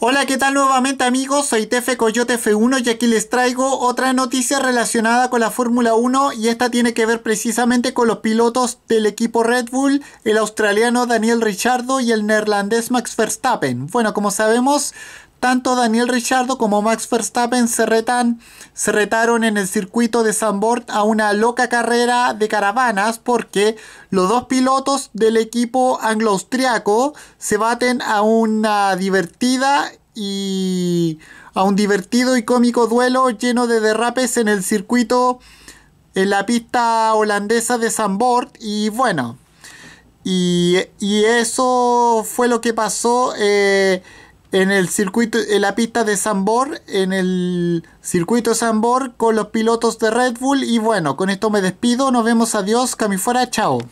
Hola, ¿qué tal nuevamente amigos? Soy Tefe Coyote F1 y aquí les traigo otra noticia relacionada con la Fórmula 1 y esta tiene que ver precisamente con los pilotos del equipo Red Bull, el australiano Daniel Richardo y el neerlandés Max Verstappen. Bueno, como sabemos, tanto Daniel Richardo como Max Verstappen se, retan, se retaron en el circuito de Zandvoort a una loca carrera de caravanas porque los dos pilotos del equipo anglo-austriaco se baten a una divertida y a un divertido y cómico duelo lleno de derrapes en el circuito en la pista holandesa de Zandvoort y bueno y, eso fue lo que pasó eh, en el circuito, en la pista de Sambor, en el circuito Sambor con los pilotos de Red Bull. Y bueno, con esto me despido. Nos vemos. Adiós. fuera. Chao.